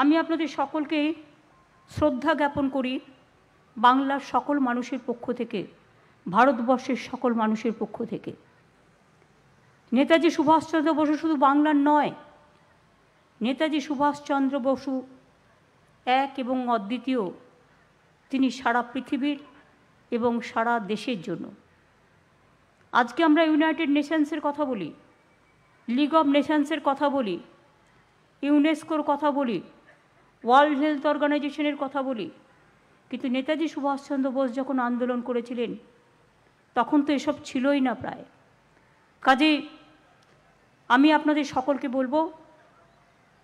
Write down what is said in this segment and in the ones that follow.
আমি আপনাদের সকলকেই শ্রদ্ধা জ্ঞাপন করি বাংলার সকল মানুষের পক্ষ থেকে ভারতবর্ষের সকল মানুষের পক্ষ থেকে নেতাজি সুভাষচন্দ্র বসু শুধু বাংলার নয় নেতাজি সুভাষচন্দ্র বসু এক এবং অদ্বিতীয় তিনি সারা পৃথিবীর এবং সারা দেশের জন্য আজকে আমরা ইউনাইটেড নেশনসের কথা বলি লিগ অব নেশনসের কথা বলি ইউনেস্কোর কথা বলি ওয়ার্ল্ড হেলথ অর্গানাইজেশনের কথা বলি কিন্তু নেতাজি সুভাষচন্দ্র বোস যখন আন্দোলন করেছিলেন তখন তো এসব ছিলই না প্রায় কাজে আমি আপনাদের সকলকে বলবো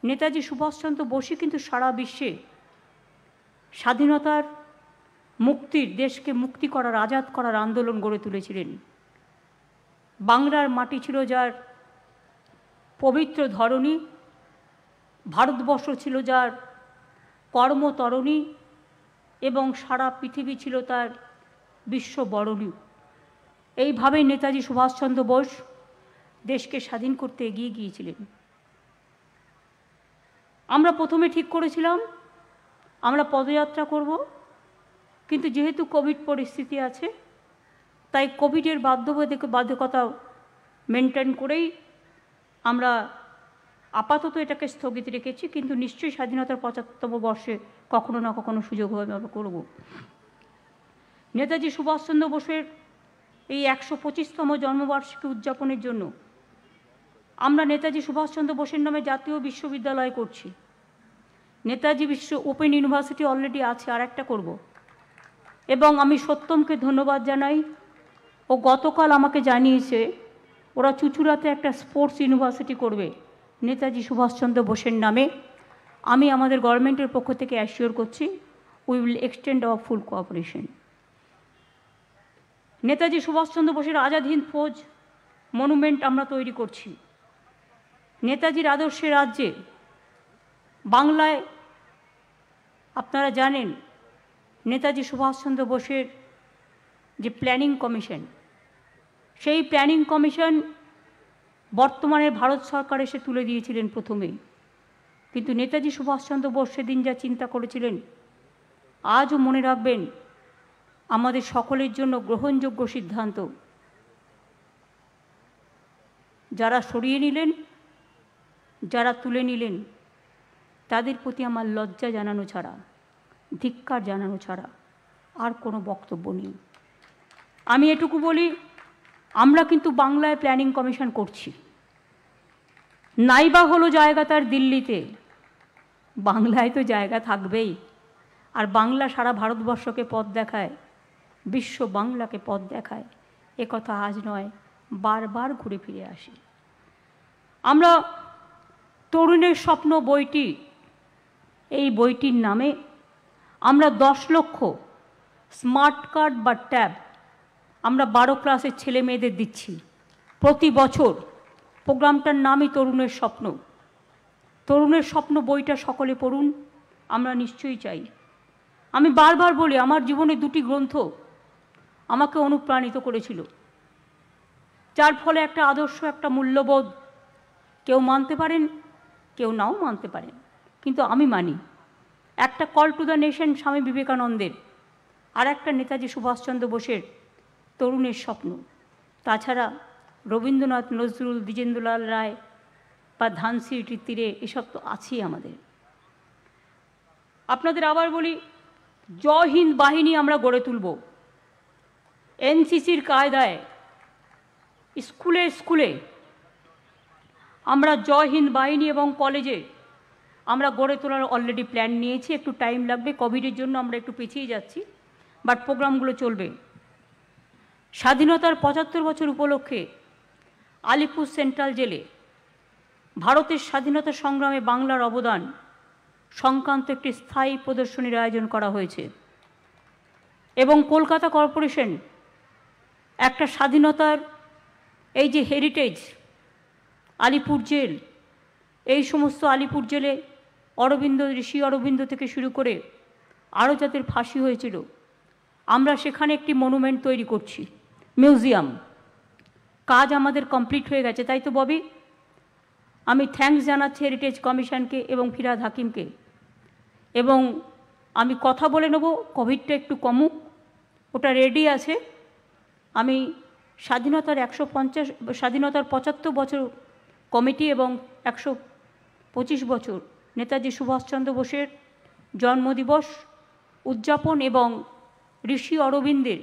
নেতাজি সুভাষচন্দ্র বোসই কিন্তু সারা বিশ্বে স্বাধীনতার মুক্তির দেশকে মুক্তি করার আজাদ করার আন্দোলন গড়ে তুলেছিলেন বাংলার মাটি ছিল যার পবিত্র ধরনী ভারতবর্ষ ছিল যার কর্মতরণী এবং সারা পৃথিবী ছিল তার বিশ্ব বরণী এইভাবেই নেতাজি সুভাষচন্দ্র বোস দেশকে স্বাধীন করতে এগিয়ে গিয়েছিলেন আমরা প্রথমে ঠিক করেছিলাম আমরা পদযাত্রা করব কিন্তু যেহেতু কোভিড পরিস্থিতি আছে তাই কোভিডের বাধ্যবাধক বাধ্যকতা মেনটেন করেই আমরা আপাতত এটাকে স্থগিত রেখেছি কিন্তু নিশ্চয়ই স্বাধীনতার পঁচাত্তম বর্ষে কখনো না কখনো সুযোগ হবে আমরা করব নেতাজি সুভাষচন্দ্র বোসের এই একশো পঁচিশতম জন্মবার্ষিকী উদযাপনের জন্য আমরা নেতাজি সুভাষচন্দ্র বসুর নামে জাতীয় বিশ্ববিদ্যালয় করছি নেতাজি বিশ্ব ওপেন ইউনিভার্সিটি অলরেডি আছে আর একটা করব এবং আমি সত্যমকে ধন্যবাদ জানাই ও গতকাল আমাকে জানিয়েছে ওরা চুচুড়াতে একটা স্পোর্টস ইউনিভার্সিটি করবে নেতাজি সুভাষচন্দ্র বোসের নামে আমি আমাদের গভর্নমেন্টের পক্ষ থেকে অ্যাসিওর করছি we will extend our full cooperation Netaji Subhas Chandra বোসের আজাদ হিন্দ ফৌজ মনুমেন্ট আমরা তৈরি করছি নেতাজির আদর্শে রাজ্যে বাংলায় আপনারা জানেন নেতাজি সুভাষচন্দ্র বোসের যে প্ল্যানিং কমিশন সেই প্ল্যানিং কমিশন বর্তমানে ভারত সরকার এসে তুলে দিয়েছিলেন প্রথমে কিন্তু নেতাজি সুভাষচন্দ্র বোস সেদিন যা চিন্তা করেছিলেন আজও মনে রাখবেন আমাদের সকলের জন্য গ্রহণযোগ্য সিদ্ধান্ত যারা সরিয়ে নিলেন যারা তুলে নিলেন তাদের প্রতি আমার লজ্জা জানানো ছাড়া ধিক্কার জানানো ছাড়া আর কোনো বক্তব্য নেই আমি এটুকু বলি আমরা কিন্তু বাংলায় প্ল্যানিং কমিশন করছি নাইবা হলো জায়গা তার দিল্লিতে বাংলায় তো জায়গা থাকবেই আর বাংলা সারা ভারতবর্ষকে পথ দেখায় বিশ্ব বাংলাকে পথ দেখায় এ কথা আজ নয় বারবার ঘুরে ফিরে আসি আমরা তরুণের স্বপ্ন বইটি এই বইটির নামে আমরা দশ লক্ষ স্মার্ট কার্ড বা ট্যাব আমরা বারো ক্লাসের ছেলে মেয়েদের দিচ্ছি প্রতি বছর প্রোগ্রামটার নামই তরুণের স্বপ্ন তরুণের স্বপ্ন বইটা সকলে পড়ুন আমরা নিশ্চয়ই চাই আমি বারবার বলি আমার জীবনে দুটি গ্রন্থ আমাকে অনুপ্রাণিত করেছিল যার ফলে একটা আদর্শ একটা মূল্যবোধ কেউ মানতে পারেন কেউ নাও মানতে পারেন কিন্তু আমি মানি একটা কল টু দ্য নেশন স্বামী বিবেকানন্দের আর একটা নেতাজি সুভাষচন্দ্র বোসের তরুণের স্বপ্ন তাছাড়া রবীন্দ্রনাথ নজরুল দ্বিজেন্দ্রলাল রায় বা ধানসিটির তীরে এসব তো আছেই আমাদের আপনাদের আবার বলি জয় হিন্দ বাহিনী আমরা গড়ে তুলব এনসিসির কায়দায় স্কুলে স্কুলে আমরা জয় হিন্দ বাহিনী এবং কলেজে আমরা গড়ে তোলার অলরেডি প্ল্যান নিয়েছি একটু টাইম লাগবে কোভিডের জন্য আমরা একটু পিছিয়ে যাচ্ছি বাট প্রোগ্রামগুলো চলবে স্বাধীনতার পঁচাত্তর বছর উপলক্ষে আলিপুর সেন্ট্রাল জেলে ভারতের স্বাধীনতা সংগ্রামে বাংলার অবদান সংক্রান্ত একটি স্থায়ী প্রদর্শনীর আয়োজন করা হয়েছে এবং কলকাতা কর্পোরেশন একটা স্বাধীনতার এই যে হেরিটেজ আলিপুর জেল এই সমস্ত আলিপুর জেলে অরবিন্দ ঋষি অরবিন্দ থেকে শুরু করে আরও যাদের ফাঁসি হয়েছিল আমরা সেখানে একটি মনুমেন্ট তৈরি করছি মিউজিয়াম কাজ আমাদের কমপ্লিট হয়ে গেছে তাই তো ববি আমি থ্যাংকস জানাচ্ছি হেরিটেজ কমিশনকে এবং ফিরাদ হাকিমকে এবং আমি কথা বলে নেব কোভিডটা একটু কমুক ওটা রেডি আছে আমি স্বাধীনতার একশো পঞ্চাশ স্বাধীনতার পঁচাত্তর বছর কমিটি এবং একশো পঁচিশ বছর নেতাজি সুভাষচন্দ্র বোসের জন্মদিবস উদযাপন এবং ঋষি অরবিন্দের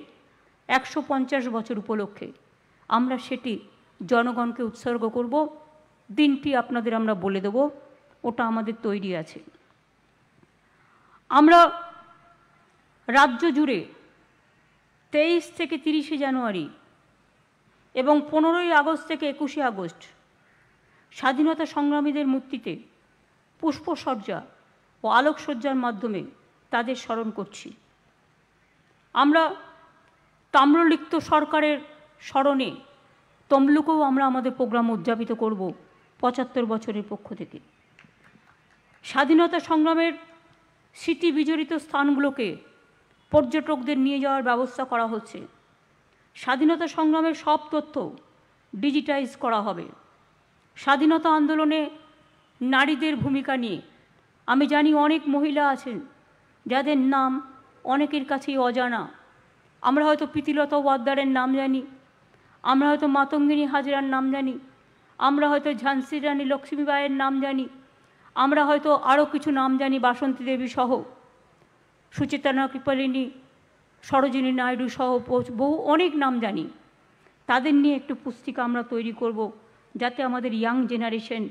একশো পঞ্চাশ বছর উপলক্ষে আমরা সেটি জনগণকে উৎসর্গ করব দিনটি আপনাদের আমরা বলে দেব ওটা আমাদের তৈরি আছে আমরা রাজ্য জুড়ে তেইশ থেকে তিরিশে জানুয়ারি এবং পনেরোই আগস্ট থেকে একুশে আগস্ট স্বাধীনতা সংগ্রামীদের মূর্তিতে পুষ্পসজ্জা ও আলোকসজ্জার মাধ্যমে তাদের স্মরণ করছি আমরা তাম্রলিপ্ত সরকারের স্মরণে তমলুকেও আমরা আমাদের প্রোগ্রাম উদযাপিত করব পঁচাত্তর বছরের পক্ষ থেকে স্বাধীনতা সংগ্রামের স্মৃতি বিজড়িত স্থানগুলোকে পর্যটকদের নিয়ে যাওয়ার ব্যবস্থা করা হচ্ছে স্বাধীনতা সংগ্রামের সব তথ্য ডিজিটাইজ করা হবে স্বাধীনতা আন্দোলনে নারীদের ভূমিকা নিয়ে আমি জানি অনেক মহিলা আছেন যাদের নাম অনেকের কাছেই অজানা আমরা হয়তো প্রীতিলতা ওয়াদ্দারের নাম জানি আমরা হয়তো মাতঙ্গিনী হাজরার নাম জানি আমরা হয়তো ঝান্সির রানী লক্ষ্মীবাইয়ের নাম জানি আমরা হয়তো আরও কিছু নাম জানি বাসন্তী দেবী সহ সুচেতনা কৃপালিনী সরোজিনী নাইডু সহ বহু অনেক নাম জানি তাদের নিয়ে একটু পুস্তিকা আমরা তৈরি করব যাতে আমাদের ইয়াং জেনারেশন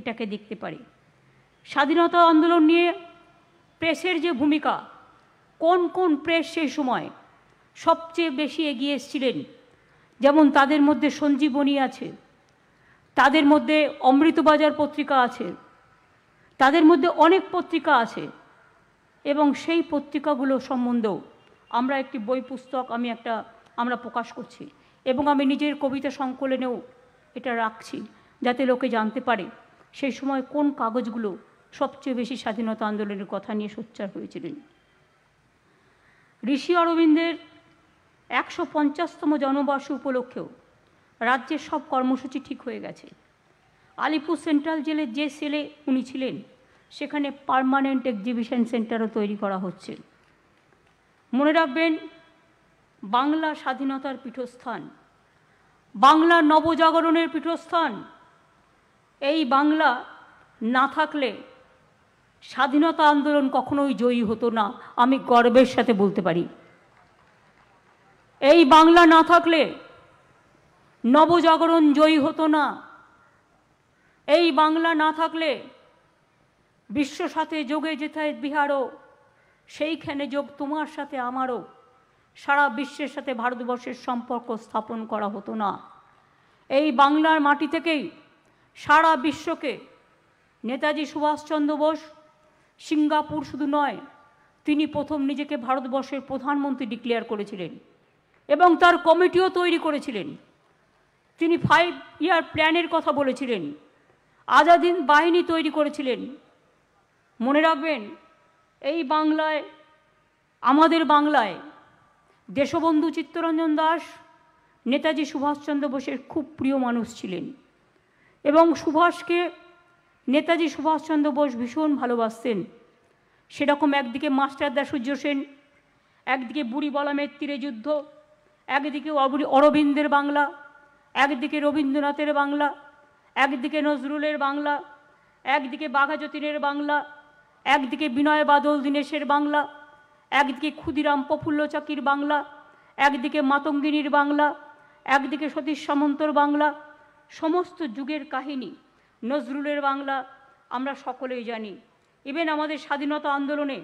এটাকে দেখতে পারে স্বাধীনতা আন্দোলন নিয়ে প্রেসের যে ভূমিকা কোন কোন প্রেস সেই সময় সবচেয়ে বেশি এগিয়ে এসেছিলেন যেমন তাদের মধ্যে সঞ্জীবনী আছে তাদের মধ্যে অমৃতবাজার পত্রিকা আছে তাদের মধ্যে অনেক পত্রিকা আছে এবং সেই পত্রিকাগুলো সম্বন্ধেও আমরা একটি বই পুস্তক আমি একটা আমরা প্রকাশ করছি এবং আমি নিজের কবিতা সংকলনেও এটা রাখছি যাতে লোকে জানতে পারে সেই সময় কোন কাগজগুলো সবচেয়ে বেশি স্বাধীনতা আন্দোলনের কথা নিয়ে সোচ্চার হয়েছিলেন ঋষি অরবিন্দের একশো পঞ্চাশতম জনবর্ষ উপলক্ষেও রাজ্যের সব কর্মসূচি ঠিক হয়ে গেছে আলিপুর সেন্ট্রাল জেলের যে সেলে উনি ছিলেন সেখানে পারমানেন্ট এক্সিবিশন সেন্টারও তৈরি করা হচ্ছে মনে রাখবেন বাংলা স্বাধীনতার পীঠস্থান বাংলা নবজাগরণের পীঠস্থান এই বাংলা না থাকলে স্বাধীনতা আন্দোলন কখনোই জয়ী হতো না আমি গর্বের সাথে বলতে পারি এই বাংলা না থাকলে নবজাগরণ জয়ী হতো না এই বাংলা না থাকলে বিশ্ব সাথে যোগে যেতে বিহারও সেইখানে যোগ তোমার সাথে আমারও সারা বিশ্বের সাথে ভারতবর্ষের সম্পর্ক স্থাপন করা হতো না এই বাংলার মাটি থেকেই সারা বিশ্বকে নেতাজি সুভাষচন্দ্র বোস সিঙ্গাপুর শুধু নয় তিনি প্রথম নিজেকে ভারতবর্ষের প্রধানমন্ত্রী ডিক্লেয়ার করেছিলেন এবং তার কমিটিও তৈরি করেছিলেন তিনি ফাইভ ইয়ার প্ল্যানের কথা বলেছিলেন আজাদিন বাহিনী তৈরি করেছিলেন মনে রাখবেন এই বাংলায় আমাদের বাংলায় দেশবন্ধু চিত্তরঞ্জন দাস নেতাজি সুভাষচন্দ্র বোসের খুব প্রিয় মানুষ ছিলেন এবং সুভাষকে নেতাজি সুভাষচন্দ্র বোস ভীষণ ভালোবাসতেন সেরকম একদিকে মাস্টারদা সূর্য সেন একদিকে বুড়ি বলামের তীরে যুদ্ধ একদিকে অরবিন্দের বাংলা একদিকে রবীন্দ্রনাথের বাংলা একদিকে নজরুলের বাংলা একদিকে বাঘাযতীনের বাংলা একদিকে বিনয় বাদল দীনেশের বাংলা একদিকে ক্ষুদিরাম প্রফুল্ল চাকির বাংলা একদিকে মাতঙ্গিনীর বাংলা একদিকে সতীশ সামন্তর বাংলা সমস্ত যুগের কাহিনী নজরুলের বাংলা আমরা সকলেই জানি ইভেন আমাদের স্বাধীনতা আন্দোলনে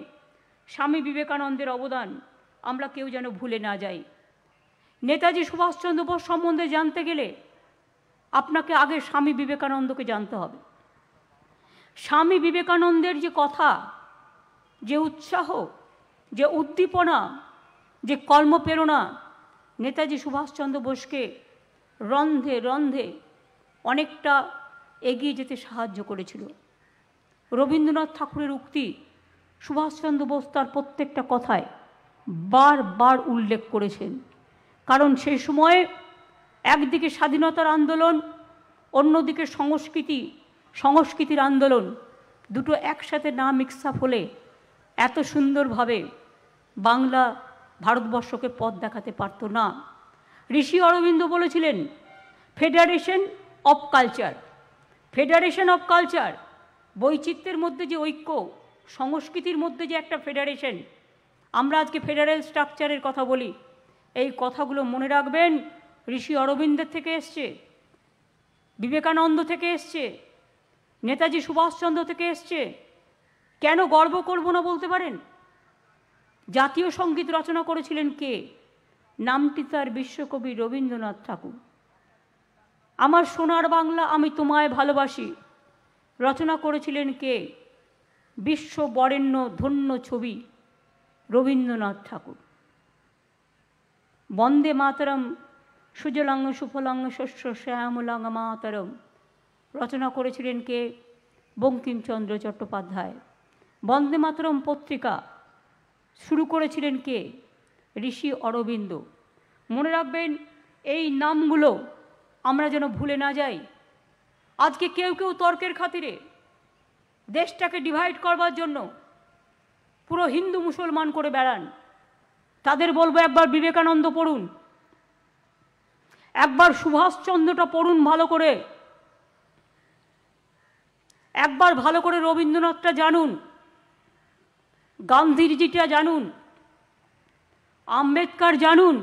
স্বামী বিবেকানন্দের অবদান আমরা কেউ যেন ভুলে না যাই নেতাজি সুভাষচন্দ্র বোস সম্বন্ধে জানতে গেলে আপনাকে আগে স্বামী বিবেকানন্দকে জানতে হবে স্বামী বিবেকানন্দের যে কথা যে উৎসাহ যে উদ্দীপনা যে কর্মপ্রেরণা নেতাজি সুভাষচন্দ্র বোসকে রন্ধে রন্ধে অনেকটা এগিয়ে যেতে সাহায্য করেছিল রবীন্দ্রনাথ ঠাকুরের উক্তি সুভাষচন্দ্র বোস তার প্রত্যেকটা কথায় বারবার উল্লেখ করেছেন কারণ সেই সময়ে একদিকে স্বাধীনতার আন্দোলন অন্যদিকে সংস্কৃতি সংস্কৃতির আন্দোলন দুটো একসাথে না মিক্স আপ হলে এত সুন্দরভাবে বাংলা ভারতবর্ষকে পথ দেখাতে পারত না ঋষি অরবিন্দ বলেছিলেন federation of culture federation of culture বৈচিত্র্যের মধ্যে যে ঐক্য সংস্কৃতির মধ্যে যে একটা ফেডারেশন আমরা আজকে ফেডারেল স্ট্রাকচারের কথা বলি এই কথাগুলো মনে রাখবেন ঋষি অরবিন্দের থেকে এসছে বিবেকানন্দ থেকে এসছে নেতাজি সুভাষচন্দ্র থেকে এসছে কেন গর্ব করব না বলতে পারেন জাতীয় সঙ্গীত রচনা করেছিলেন কে নামটি তার বিশ্বকবি রবীন্দ্রনাথ ঠাকুর আমার সোনার বাংলা আমি তোমায় ভালোবাসি রচনা করেছিলেন কে বিশ্ব বরেণ্য ধন্য ছবি রবীন্দ্রনাথ ঠাকুর বন্দে মাতরম সুজলাঙ্গ সুফলাঙ্গ শস্য শ্যামলাঙ্গ মাতরম রচনা করেছিলেন কে বঙ্কিমচন্দ্র চট্টোপাধ্যায় বন্দে মাতরম পত্রিকা শুরু করেছিলেন কে ঋষি অরবিন্দ মনে রাখবেন এই নামগুলো আমরা যেন ভুলে না যাই আজকে কেউ কেউ তর্কের খাতিরে দেশটাকে ডিভাইড করবার জন্য পুরো হিন্দু মুসলমান করে বেড়ান তাদের বলবো একবার বিবেকানন্দ পড়ুন একবার সুভাষচন্দ্রটা পড়ুন ভালো করে একবার ভালো করে রবীন্দ্রনাথটা জানুন গান্ধীজিটা জানুন আম্বেদকার জানুন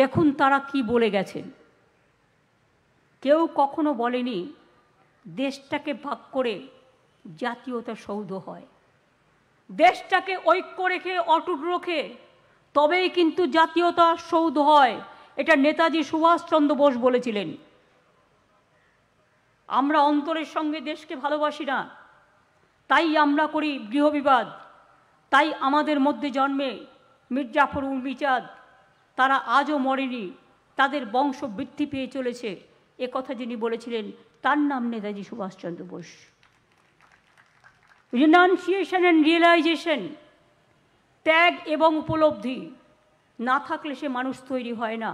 দেখুন তারা কি বলে গেছেন কেউ কখনো বলেনি দেশটাকে ভাগ করে জাতীয়তা সৌধ হয় দেশটাকে ঐক্য রেখে অটুট রেখে তবেই কিন্তু জাতীয়তা সৌধ হয় এটা নেতাজি সুভাষচন্দ্র বোস বলেছিলেন আমরা অন্তরের সঙ্গে দেশকে ভালোবাসি না তাই আমরা করি গৃহবিবাদ তাই আমাদের মধ্যে জন্মে মির্জাফর উর্মিচাঁদ তারা আজও মরেনি তাদের বংশ বৃদ্ধি পেয়ে চলেছে এ কথা যিনি বলেছিলেন তার নাম Netaji Subhas Chandra Bose renunciation and realisation ত্যাগ এবং উপলব্ধি না থাকলে সে মানুষ তৈরি হয় না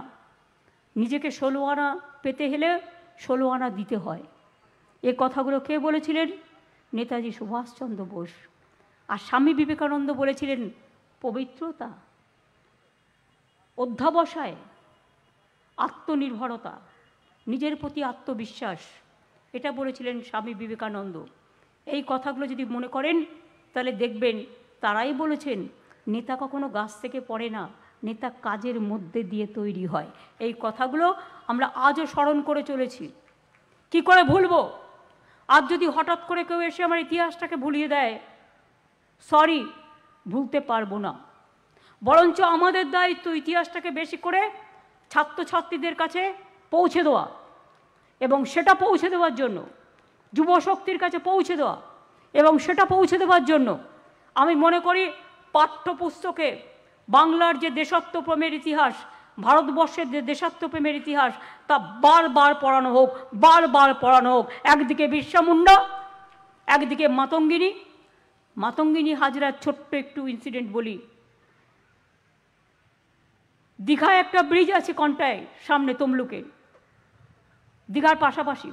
নিজেকে ষোলো আনা পেতে হলে ষোলো আনা দিতে হয় এ কথাগুলো কে বলেছিলেন নেতাজি সুভাষচন্দ্র বোস আর স্বামী বিবেকানন্দ বলেছিলেন পবিত্রতা অধ্যাবসায় আত্মনির্ভরতা নিজের প্রতি আত্মবিশ্বাস এটা বলেছিলেন স্বামী বিবেকানন্দ এই কথাগুলো যদি মনে করেন তাহলে দেখবেন তারাই বলেছেন নেতা কখনো গাছ থেকে পড়ে না নেতা কাজের মধ্যে দিয়ে তৈরি হয় এই কথাগুলো আমরা আজও স্মরণ করে চলেছি কি করে ভুলবো আজ যদি হঠাৎ করে কেউ এসে আমার ইতিহাসটাকে ভুলিয়ে দেয় সরি ভুলতে পারবো না বরঞ্চ আমাদের দায়িত্ব ইতিহাসটাকে বেশি করে ছাত্রছাত্রীদের কাছে পৌঁছে দেওয়া এবং সেটা পৌঁছে দেওয়ার জন্য যুব শক্তির কাছে পৌঁছে দেওয়া এবং সেটা পৌঁছে দেওয়ার জন্য আমি মনে করি পাঠ্যপুস্তকে বাংলার যে দেশাত্মপ্রেমের ইতিহাস ভারতবর্ষের যে দেশাত্মপ্রেমের ইতিহাস তা বারবার পড়ানো হোক বারবার পড়ানো হোক একদিকে বিশ্বামুন্ডা একদিকে মাতঙ্গিনী মাতঙ্গিনী হাজরার ছোট্ট একটু ইনসিডেন্ট বলি দীঘায় একটা ব্রিজ আছে কন্টায় সামনে তমলুকে দীঘার পাশাপাশি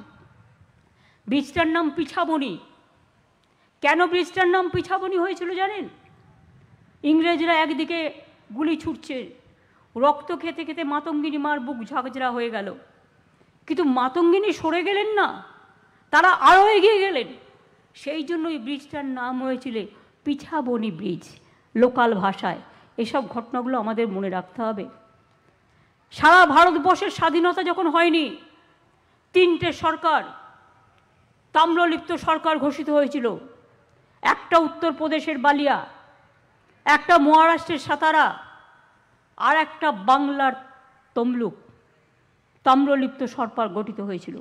ব্রিজটার নাম পিছাবনি কেন ব্রিজটার নাম পিছাবনি হয়েছিল জানেন ইংরেজরা একদিকে গুলি ছুটছে রক্ত খেতে খেতে মাতঙ্গিনী মার বুক ঝাঁকঝরা হয়ে গেল কিন্তু মাতঙ্গিনী সরে গেলেন না তারা আরও এগিয়ে গেলেন সেই জন্য ওই ব্রিজটার নাম হয়েছিল পিছাবনি ব্রিজ লোকাল ভাষায় এসব ঘটনাগুলো আমাদের মনে রাখতে হবে সারা ভারতবর্ষের স্বাধীনতা যখন হয়নি তিনটে সরকার তাম্রলিপ্ত সরকার ঘোষিত হয়েছিল একটা উত্তরপ্রদেশের বালিয়া একটা মহারাষ্ট্রের সাতারা আর একটা বাংলার তমলুক তাম্রলিপ্ত সরকার গঠিত হয়েছিল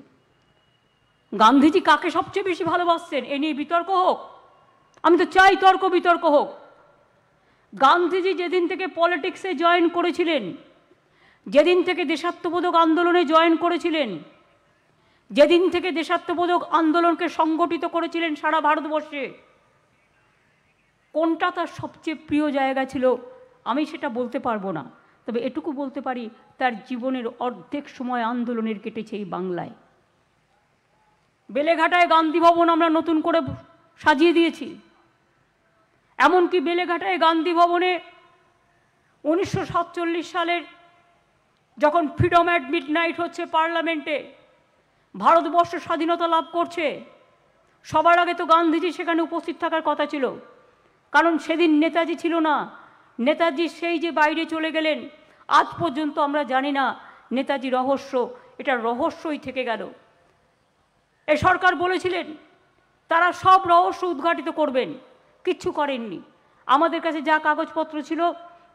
গান্ধীজি কাকে সবচেয়ে বেশি ভালোবাসছেন এ নিয়ে বিতর্ক হোক আমি তো চাই তর্ক বিতর্ক হোক গান্ধীজি যেদিন থেকে পলিটিক্সে জয়েন করেছিলেন যেদিন থেকে দেশাত্মবোধক আন্দোলনে জয়েন করেছিলেন যেদিন থেকে দেশাত্মবোধক আন্দোলনকে সংগঠিত করেছিলেন সারা ভারতবর্ষে কোনটা তার সবচেয়ে প্রিয় জায়গা ছিল আমি সেটা বলতে পারবো না তবে এটুকু বলতে পারি তার জীবনের অর্ধেক সময় আন্দোলনের কেটেছে এই বাংলায় বেলেঘাটায় গান্ধী ভবন আমরা নতুন করে সাজিয়ে দিয়েছি এমনকি বেলেঘাটায় গান্ধী ভবনে উনিশশো সালের যখন ফ্রিডম অ্যাট মিড নাইট হচ্ছে পার্লামেন্টে ভারতবর্ষ স্বাধীনতা লাভ করছে সবার আগে তো গান্ধীজি সেখানে উপস্থিত থাকার কথা ছিল কারণ সেদিন নেতাজি ছিল না নেতাজি সেই যে বাইরে চলে গেলেন আজ পর্যন্ত আমরা জানি না নেতাজি রহস্য এটা রহস্যই থেকে গেল এ সরকার বলেছিলেন তারা সব রহস্য উদ্ঘাটিত করবেন কিচ্ছু করেননি আমাদের কাছে যা কাগজপত্র ছিল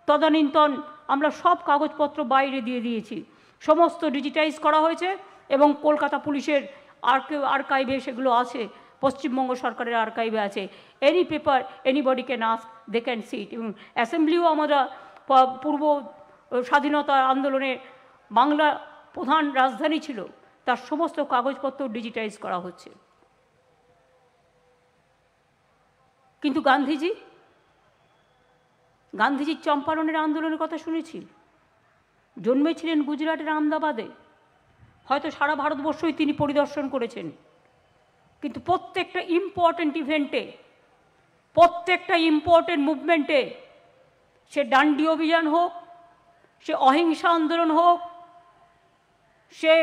তদানীন্তন আমরা সব কাগজপত্র বাইরে দিয়ে দিয়েছি সমস্ত ডিজিটাইজ করা হয়েছে এবং কলকাতা পুলিশের আর্কাইভে সেগুলো আছে পশ্চিমবঙ্গ সরকারের আর্কাইভে আছে any paper anybody can ask they can sit এবং অ্যাসেম্বলিও আমরা পূর্ব স্বাধীনতা আন্দোলনে বাংলা প্রধান রাজধানী ছিল তার সমস্ত কাগজপত্র ডিজিটাইজ করা হচ্ছে কিন্তু গান্ধীজি গান্ধীজির চম্পারণের আন্দোলনের কথা শুনেছি জন্মেছিলেন গুজরাটের আহমদাবাদে হয়তো সারা ভারতবর্ষই তিনি পরিদর্শন করেছেন কিন্তু প্রত্যেকটা ইম্পর্টেন্ট ইভেন্টে প্রত্যেকটা ইম্পর্টেন্ট মুভমেন্টে সে ডান্ডি অভিযান হোক সে অহিংসা আন্দোলন হোক সে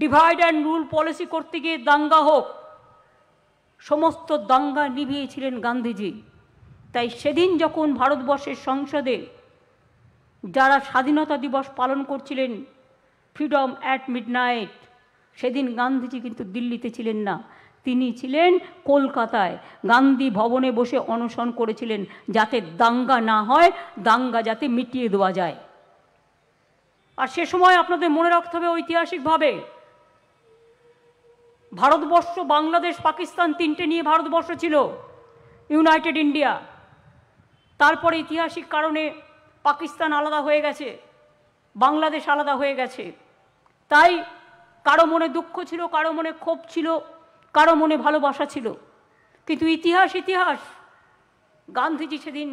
ডিভাইড অ্যান্ড রুল পলিসি করতে গিয়ে দাঙ্গা হোক সমস্ত দাঙ্গা নিভিয়েছিলেন গান্ধীজি তাই সেদিন যখন ভারতবর্ষের সংসদে যারা স্বাধীনতা দিবস পালন করছিলেন ফ্রিডম অ্যাট মিডনাইট সেদিন গান্ধীজি কিন্তু দিল্লিতে ছিলেন না তিনি ছিলেন কলকাতায় গান্ধী ভবনে বসে অনশন করেছিলেন যাতে দাঙ্গা না হয় দাঙ্গা যাতে মিটিয়ে দেওয়া যায় আর সে সময় আপনাদের মনে রাখতে হবে ঐতিহাসিকভাবে ভারতবর্ষ বাংলাদেশ পাকিস্তান তিনটে নিয়ে ভারতবর্ষ ছিল ইউনাইটেড ইন্ডিয়া তারপরে ঐতিহাসিক কারণে পাকিস্তান আলাদা হয়ে গেছে বাংলাদেশ আলাদা হয়ে গেছে তাই কারো মনে দুঃখ ছিল কারো মনে ক্ষোভ ছিল কারো মনে ভালোবাসা ছিল কিন্তু ইতিহাস ইতিহাস গান্ধীজি সেদিন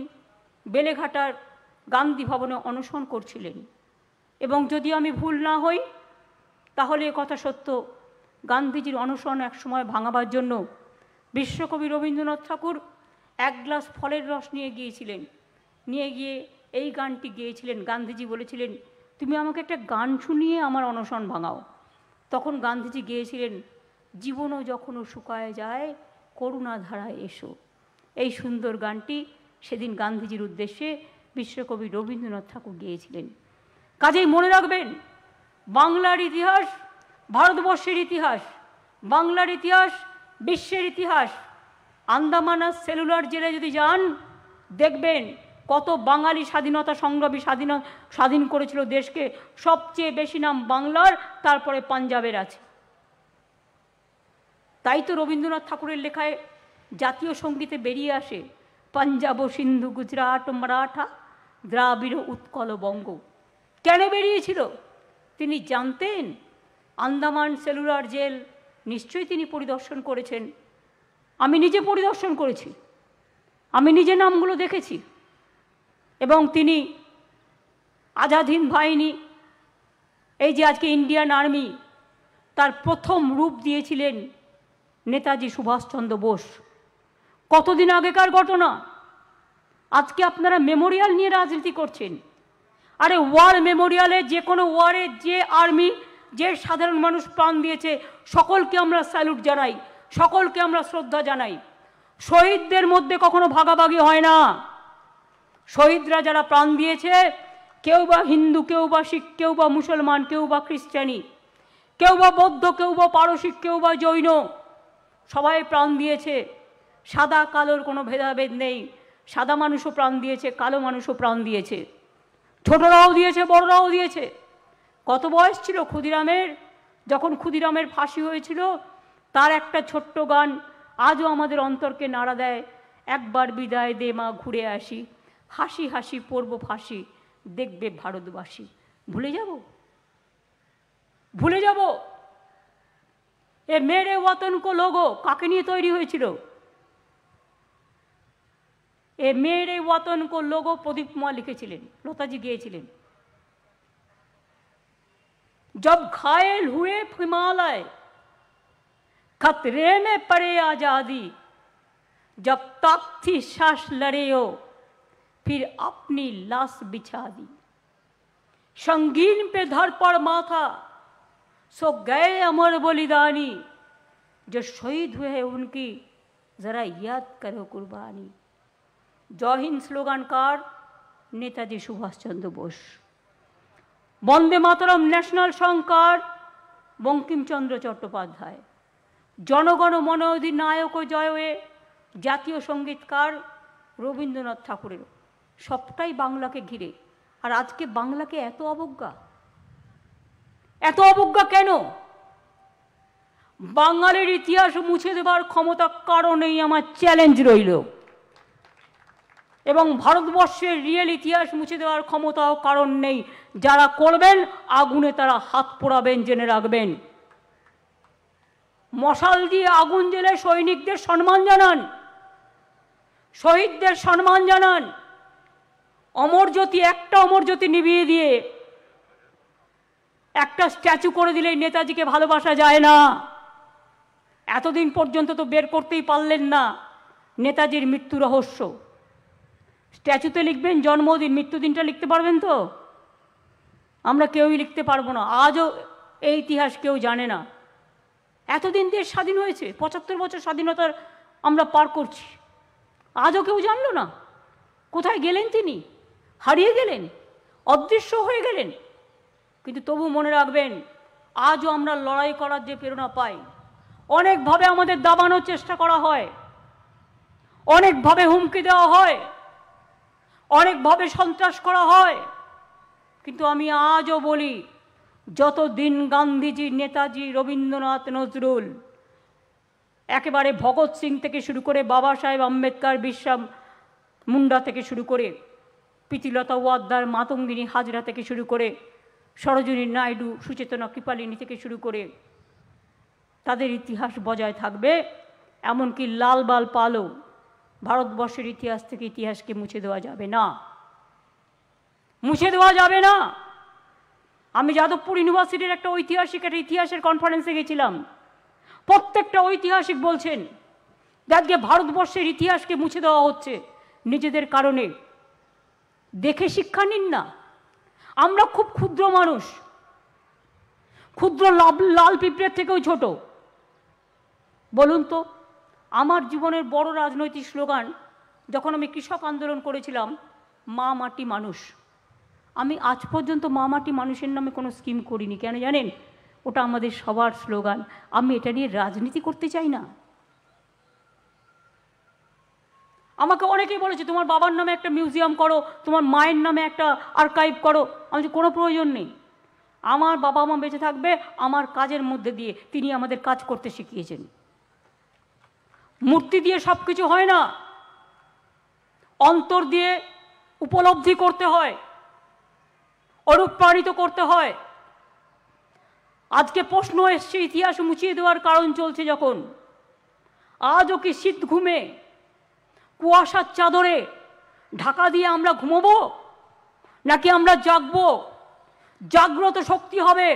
বেলেঘাটার গান্ধী ভবনে অনশন করছিলেন এবং যদি আমি ভুল না হই তাহলে এ কথা সত্য গান্ধীজির অনশন একসময় ভাঙাবার জন্য বিশ্বকবি রবীন্দ্রনাথ ঠাকুর এক গ্লাস ফলের রস নিয়ে গিয়েছিলেন নিয়ে গিয়ে এই গানটি গিয়েছিলেন গান্ধীজি বলেছিলেন তুমি আমাকে একটা গান শুনিয়ে আমার অনশন ভাঙাও তখন গান্ধীজি গিয়েছিলেন জীবনও যখনও শুকায় যায় করুণা ধারায় এসো এই সুন্দর গানটি সেদিন গান্ধীজির উদ্দেশ্যে বিশ্বকবি রবীন্দ্রনাথ ঠাকুর গিয়েছিলেন কাজেই মনে রাখবেন বাংলার ইতিহাস ভারতবর্ষের ইতিহাস বাংলার ইতিহাস বিশ্বের ইতিহাস আন্দামান সেলুলার জেলে যদি যান দেখবেন কত বাঙালি স্বাধীনতা সংগ্রামী স্বাধীন স্বাধীন করেছিল দেশকে সবচেয়ে বেশি নাম বাংলার তারপরে পাঞ্জাবের আছে তাই তো রবীন্দ্রনাথ ঠাকুরের লেখায় জাতীয় সঙ্গীতে বেরিয়ে আসে পাঞ্জাব সিন্ধু গুজরাট মারাঠা দ্রাবিড় উৎকল বঙ্গ কেন বেরিয়েছিল তিনি জানতেন আন্দামান সেলুলার জেল নিশ্চয়ই তিনি পরিদর্শন করেছেন আমি নিজে পরিদর্শন করেছি আমি নিজে নামগুলো দেখেছি এবং তিনি আজাদ হিন্দ বাহিনী এই যে আজকে ইন্ডিয়ান আর্মি তার প্রথম রূপ দিয়েছিলেন নেতাজি সুভাষচন্দ্র বোস কতদিন আগেকার ঘটনা আজকে আপনারা মেমোরিয়াল নিয়ে রাজনীতি করছেন আরে ওয়ার মেমোরিয়ালে যে কোনো ওয়ারে যে আর্মি যে সাধারণ মানুষ প্রাণ দিয়েছে সকলকে আমরা স্যালুট জানাই সকলকে আমরা শ্রদ্ধা জানাই শহীদদের মধ্যে কখনো ভাগাভাগি হয় না শহীদরা যারা প্রাণ দিয়েছে কেউ বা হিন্দু কেউ বা শিখ কেউ বা মুসলমান কেউ বা খ্রিস্টানি কেউ বা বৌদ্ধ কেউ বা পারসিক কেউ বা জৈন সবাই প্রাণ দিয়েছে সাদা কালোর কোনো ভেদাভেদ নেই সাদা মানুষও প্রাণ দিয়েছে কালো মানুষও প্রাণ দিয়েছে ছোটরাও দিয়েছে বড়রাও দিয়েছে কত বয়স ছিল ক্ষুদিরামের যখন ক্ষুদিরামের ফাঁসি হয়েছিল তার একটা ছোট্ট গান আজও আমাদের অন্তরকে নাড়া দেয় একবার বিদায় দে মা ঘুরে আসি হাসি হাসি পড়ব ফাঁসি দেখবে ভারতবাসী ভুলে যাব ভুলে যাব এ মেরে কো লোগো কাকে নিয়ে তৈরি হয়েছিল এ মেরে কো লোগো প্রদীপ কুমার লিখেছিলেন লতাজি গিয়েছিলেন জব ঘায়েল হুয়ে হিমালয় খতরে মে পড়ে আজাদি জব तक শ্বাস श्वास लड़े ফির আপনি লাশ बिछा दी संगीन पे धर पर माथा सो गए अमर बलिदानी जो शहीद জরা ইয়াদ করে ज़रा याद करो कुर्बानी জয় হিন্দ নেতাজি সুভাষচন্দ্র বোস বন্দে মাতরম ন্যাশনাল সংকার বঙ্কিমচন্দ্র চট্টোপাধ্যায় জনগণ মন অধিনায়ক জয়ে জাতীয় সঙ্গীতকার রবীন্দ্রনাথ ঠাকুরের সবটাই বাংলাকে ঘিরে আর আজকে বাংলাকে এত অবজ্ঞা এত অবজ্ঞা কেন বাঙালির ইতিহাস মুছে দেবার ক্ষমতা কারণেই আমার চ্যালেঞ্জ রইল এবং ভারতবর্ষের রিয়েল ইতিহাস মুছে দেওয়ার ক্ষমতাও কারণ নেই যারা করবেন আগুনে তারা হাত পোড়াবেন জেনে রাখবেন মশাল দিয়ে আগুন জেলে সৈনিকদের সম্মান জানান শহীদদের সম্মান জানান অমর জ্যোতি একটা অমর জ্যোতি নিভিয়ে দিয়ে একটা স্ট্যাচু করে দিলে নেতাজিকে ভালোবাসা যায় না এতদিন পর্যন্ত তো বের করতেই পারলেন না নেতাজির মৃত্যু রহস্য স্ট্যাচুতে লিখবেন জন্মদিন মৃত্যুদিনটা লিখতে পারবেন তো আমরা কেউই লিখতে পারবো না আজও এই ইতিহাস কেউ জানে না এতদিন দেশ স্বাধীন হয়েছে পঁচাত্তর বছর স্বাধীনতার আমরা পার করছি আজও কেউ জানলো না কোথায় গেলেন তিনি হারিয়ে গেলেন অদৃশ্য হয়ে গেলেন কিন্তু তবু মনে রাখবেন আজও আমরা লড়াই করার যে প্রেরণা পাই অনেকভাবে আমাদের দাবানোর চেষ্টা করা হয় অনেকভাবে হুমকি দেওয়া হয় অনেকভাবে সন্ত্রাস করা হয় কিন্তু আমি আজও বলি যতদিন গান্ধীজি নেতাজি রবীন্দ্রনাথ নজরুল একেবারে ভগৎ সিং থেকে শুরু করে বাবা সাহেব আম্বেদকর বিশ্বাম মুন্ডা থেকে শুরু করে প্রীতিলতা ওয়াদ্দার মাতঙ্গিনী হাজরা থেকে শুরু করে সরোজিনী নাইডু সুচেতনা কৃপালিনী থেকে শুরু করে তাদের ইতিহাস বজায় থাকবে এমনকি লাল বাল পালও ভারতবর্ষের ইতিহাস থেকে ইতিহাসকে মুছে দেওয়া যাবে না মুছে দেওয়া যাবে না আমি যাদবপুর ইউনিভার্সিটির একটা ঐতিহাসিক একটা ইতিহাসের কনফারেন্সে গেছিলাম প্রত্যেকটা ঐতিহাসিক বলছেন যে ভারতবর্ষের ইতিহাসকে মুছে দেওয়া হচ্ছে নিজেদের কারণে দেখে শিক্ষা নিন না আমরা খুব ক্ষুদ্র মানুষ ক্ষুদ্র লাল পিঁপড়ের থেকেও ছোট বলুন তো আমার জীবনের বড় রাজনৈতিক স্লোগান যখন আমি কৃষক আন্দোলন করেছিলাম মা মাটি মানুষ আমি আজ পর্যন্ত মা মাটি মানুষের নামে কোনো স্কিম করিনি কেন জানেন ওটা আমাদের সবার স্লোগান আমি এটা নিয়ে রাজনীতি করতে চাই না আমাকে অনেকেই বলেছে তোমার বাবার নামে একটা মিউজিয়াম করো তোমার মায়ের নামে একটা আর্কাইভ করো আমি কোনো প্রয়োজন নেই আমার বাবা মা বেঁচে থাকবে আমার কাজের মধ্যে দিয়ে তিনি আমাদের কাজ করতে শিখিয়েছেন মূর্তি দিয়ে সব কিছু হয় না অন্তর দিয়ে উপলব্ধি করতে হয় অনুপ্রাণিত করতে হয় আজকে প্রশ্ন এসছে ইতিহাস মুছিয়ে দেওয়ার কারণ চলছে যখন আজও কি শীত ঘুমে কুয়াশার চাদরে ঢাকা দিয়ে আমরা ঘুমবো নাকি আমরা জাগব জাগ্রত শক্তি হবে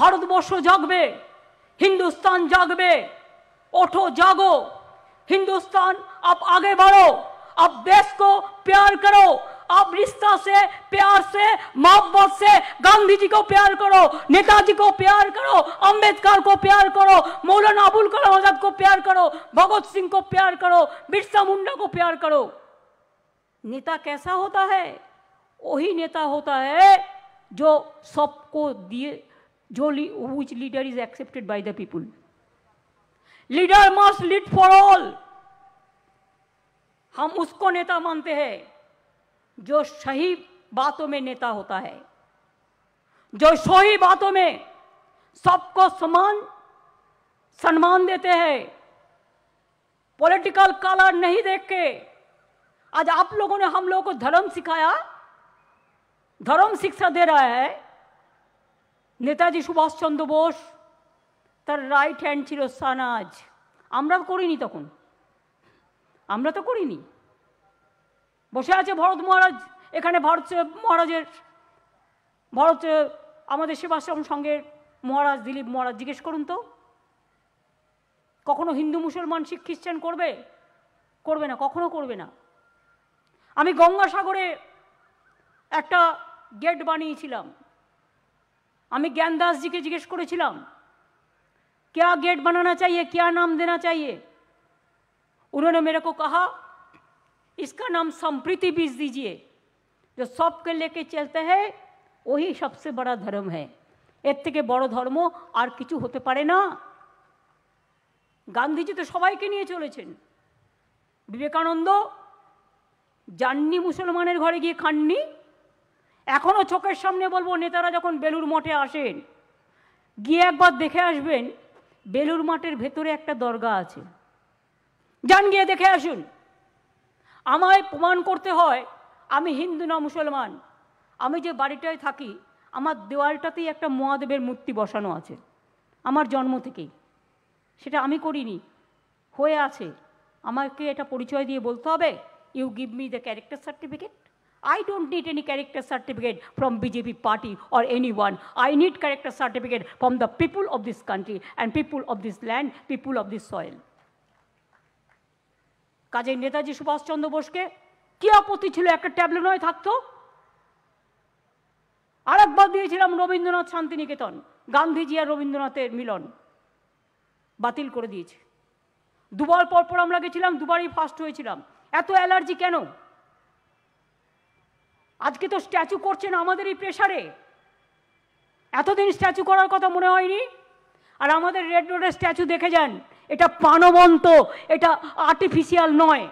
ভারতবর্ষ জাগবে হিন্দুস্তান জাগবে ওঠো জাগো হিন্দুস্তান আপ আগে বাড়ো আপ देश को করো आप रिश्ता से प्यार से मोहब्बत से गांधी जी को प्यार करो नेताजी को प्यार करो अंबेडकर को प्यार करो मौलाना अबुल कलाम आजाद को प्यार करो भगत सिंह को प्यार करो बिरसा मुंडा को प्यार करो नेता कैसा होता है वही नेता होता है जो सबको दिए जो which leader is accepted by the people leader must lead for all हम उसको नेता मानते हैं जो सही बातों में नेता होता है जो सही बातों में सबको समान सम्मान देते हैं पॉलिटिकल कलर नहीं देख के आज आप लोगों ने हम लोगों को धर्म सिखाया धर्म शिक्षा दे रहा है नेताजी सुभाष चंद्र तर राइट हैंड তার রাইট হ্যান্ড ছিল সানাজ আমরা तक তখন तो करी नहीं বসে আছে ভরত মহারাজ এখানে ভারত মহারাজের ভারত আমাদের সেবাশ্রম সঙ্গের মহারাজ দিলীপ মহারাজ জিজ্ঞেস করুন তো কখনো হিন্দু মুসলমান শিখ খ্রিস্টান করবে করবে না কখনো করবে না আমি গঙ্গাসাগরে একটা গেট বানিয়েছিলাম আমি জ্ঞানদাসজিকে জিজ্ঞেস করেছিলাম কে গেট বানানা চাইয়ে কে নাম দেনা চাইয়ে उन्होंने মেরে কো কাহা इसका नाम संप्रीति बीज दीजिए जो सबके लेके चलते हैं वही सबसे बड़ा धर्म है এর থেকে বড় ধর্ম আর কিছু হতে পারে না গান্ধীজি তো সবাইকে নিয়ে চলেছেন বিবেকানন্দ যাননি মুসলমানের ঘরে গিয়ে খাননি এখনও চোখের সামনে বলবো নেতারা যখন বেলুর মঠে আসেন গিয়ে একবার দেখে আসবেন বেলুর মাঠের ভেতরে একটা দরগা আছে যান গিয়ে দেখে আসুন আমায় প্রমাণ করতে হয় আমি হিন্দু না মুসলমান আমি যে বাড়িটায় থাকি আমার দেওয়ালটাতেই একটা মহাদেবের মূর্তি বসানো আছে আমার জন্ম থেকেই সেটা আমি করিনি হয়ে আছে আমাকে এটা পরিচয় দিয়ে বলতে হবে you give me the character certificate I don't need any character certificate from BJP party or any one I need character certificate from the people of this country and people of this land people of this soil কাজে নেতাজি সুভাষচন্দ্র বোসকে কি আপত্তি ছিল একটা tablet নয় থাকতো আর একবার দিয়েছিলাম রবীন্দ্রনাথ শান্তিনিকেতন গান্ধীজি আর রবীন্দ্রনাথের মিলন বাতিল করে দিয়েছে দুবার পরপর আমরা গেছিলাম দুবারই ফার্স্ট হয়েছিলাম এত অ্যালার্জি কেন আজকে তো স্ট্যাচু করছেন আমাদের এই প্রেশারে এতদিন স্ট্যাচু করার কথা মনে হয়নি আর আমাদের রেড রোডের স্ট্যাচু দেখে যান এটা প্রাণবন্ত এটা আর্টিফিশিয়াল নয়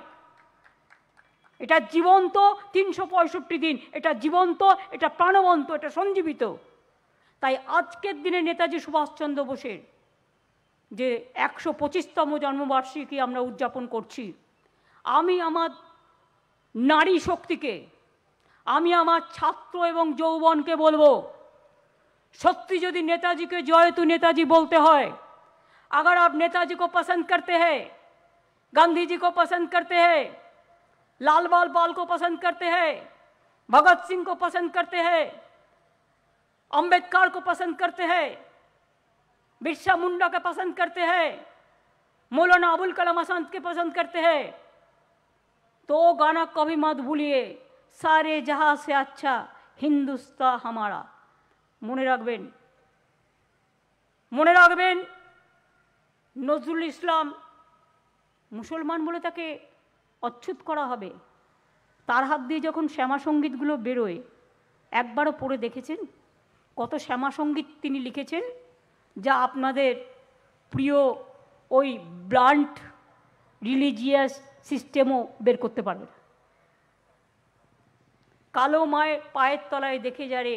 এটা জীবন্ত তিনশো দিন এটা জীবন্ত এটা প্রাণবন্ত এটা সঞ্জীবিত তাই আজকের দিনে নেতাজি সুভাষচন্দ্র বোসের যে একশো পঁচিশতম জন্মবার্ষিকী আমরা উদযাপন করছি আমি আমার নারী শক্তিকে আমি আমার ছাত্র এবং যৌবনকে বলবো সত্যি যদি নেতাজিকে জয়তু নেতাজি বলতে হয় अगर आप नेताजी को पसंद करते हैं गांधी जी को पसंद करते हैं लाल बाल पाल को पसंद करते हैं भगत सिंह को पसंद करते हैं अंबेडकर को पसंद करते हैं बिरसा मुंडा को पसंद करते हैं मौलाना अबुल कलाम आसाद के पसंद करते हैं तो गाना कभी मत भूलिए सारे जहां से अच्छा हिंदुस्तान हमारा मुने रखबें मुने रखबें নজরুল ইসলাম মুসলমান বলে তাকে অচ্ছুত করা হবে তার হাত দিয়ে যখন শ্যামা সঙ্গীতগুলো বেরোয় একবারও পড়ে দেখেছেন কত শ্যামা সঙ্গীত তিনি লিখেছেন যা আপনাদের প্রিয় ওই ব্লান্ট রিলিজিয়াস সিস্টেমও বের করতে পারবে কালো মায়ের পায়ের তলায় দেখে যারে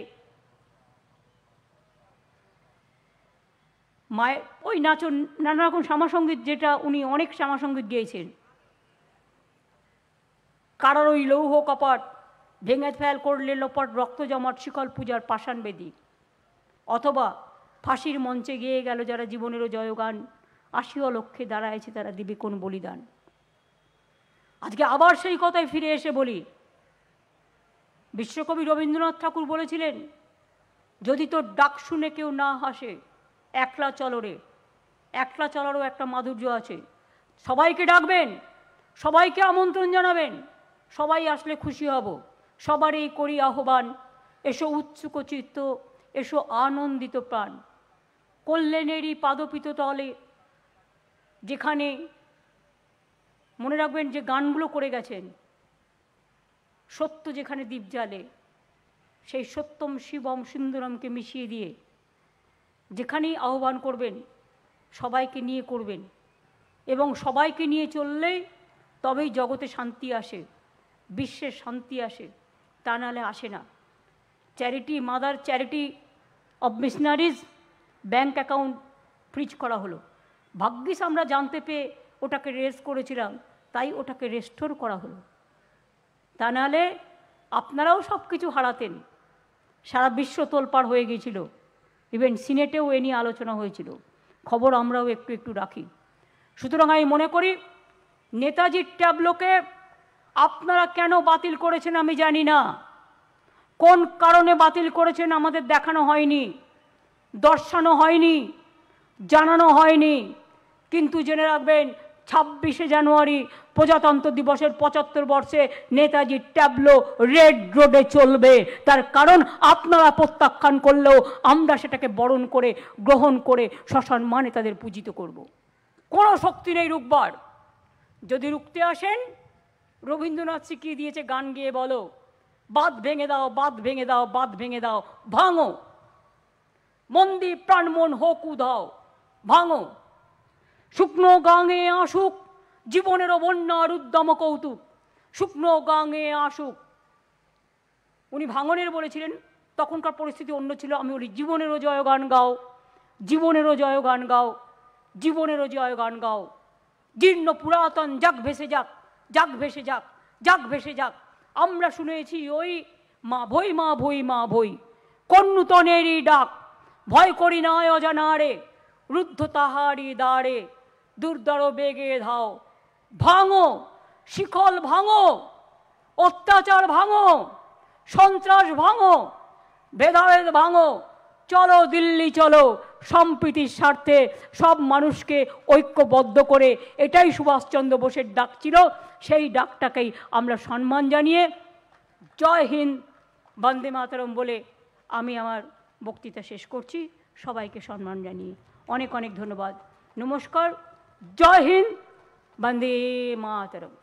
মায়ের ওই নাচন নানা রকম শ্যামাসঙ্গীত যেটা উনি অনেক শ্যামাসঙ্গীত গেয়েছেন কারোর ওই লৌহ কপট ভেঙে ফেল করলে লোপট রক্ত জমাট শিকল পূজার পাষাণ বেদী অথবা ফাঁসির মঞ্চে গিয়ে গেল যারা জীবনেরও জয়গান আশিও লক্ষ্যে দাঁড়ায়ছে তারা দিবে কোন বলিদান আজকে আবার সেই কথায় ফিরে এসে বলি বিশ্বকবি রবীন্দ্রনাথ ঠাকুর বলেছিলেন যদি তোর ডাক শুনে কেউ না হাসে একলা চলরে একলা চলারও একটা মাধুর্য আছে সবাইকে ডাকবেন সবাইকে আমন্ত্রণ জানাবেন সবাই আসলে খুশি হব সবার এই করি আহ্বান এসো উৎসুক চিত্ত এসো আনন্দিত প্রাণ কল্যাণেরই পাদপিত তলে যেখানে মনে রাখবেন যে গানগুলো করে গেছেন সত্য যেখানে দ্বীপ জালে সেই সত্যম শিবম সুন্দরমকে মিশিয়ে দিয়ে যেখানেই আহ্বান করবেন সবাইকে নিয়ে করবেন এবং সবাইকে নিয়ে চললেই তবেই জগতে শান্তি আসে বিশ্বের শান্তি আসে তা নাহলে আসে না charity mother charity of missionaries bank account freeze করা হলো ভাগ্যিস আমরা জানতে পেয়ে ওটাকে রেস করেছিলাম তাই ওটাকে রেস্টোর করা হলো তা নাহলে আপনারাও সব কিছু হারাতেন সারা বিশ্ব তোলপাড় হয়ে গিয়েছিল ইভেন সিনেটেও এ নিয়ে আলোচনা হয়েছিল খবর আমরাও একটু একটু রাখি সুতরাং আমি মনে করি নেতাজির ট্যাবলোকে আপনারা কেন বাতিল করেছেন আমি জানি না কোন কারণে বাতিল করেছেন আমাদের দেখানো হয়নি দর্শানো হয়নি জানানো হয়নি কিন্তু জেনে রাখবেন ছাব্বিশে জানুয়ারি প্রজাতন্ত্র দিবসের পঁচাত্তর বর্ষে নেতাজির ট্যাবলো রেড রোডে চলবে তার কারণ আপনারা প্রত্যাখ্যান করলেও আমরা সেটাকে বরণ করে গ্রহণ করে সসম্মানে তাদের পূজিত করব। কোনো শক্তি নেই রুকবার যদি রুখতে আসেন রবীন্দ্রনাথ শিখিয়ে দিয়েছে গান গিয়ে বলো বাদ ভেঙে দাও বাদ ভেঙে দাও বাদ ভেঙে দাও ভাঙো মন্দির প্রাণমন হোক উধাও ভাঙো শুকনো গাঙে আসুক জীবনেরও বন্যার উদ্যম কৌতুক শুকনো গাঙে আসুক উনি ভাঙনের বলেছিলেন তখনকার পরিস্থিতি অন্য ছিল আমি বলি জীবনেরও জয় গান গাও জীবনেরও জয় গান গাও জীবনেরও জয় গান গাও জীর্ণ পুরাতন যাক ভেসে যাক যাক ভেসে যাক যাক ভেসে যাক আমরা শুনেছি ওই মা ভই মা ভই মা ভই কন্যুতনেরই ডাক ভয় করি নয় অজানারে রুদ্ধ তাহারি দাঁড়ে দুর্দর বেগে ধাও ভাঙো শিকল ভাঙো অত্যাচার ভাঙো সন্ত্রাস ভাঙো ভেদাভেদ ভাঙো চলো দিল্লি চলো সম্প্রীতির স্বার্থে সব মানুষকে ঐক্যবদ্ধ করে এটাই সুভাষচন্দ্র বোসের ডাক ছিল সেই ডাকটাকেই আমরা সম্মান জানিয়ে জয় হিন্দ বন্দে মাতরম বলে আমি আমার বক্তৃতা শেষ করছি সবাইকে সম্মান জানিয়ে অনেক অনেক ধন্যবাদ নমস্কার जय हिंद वंदे मातरम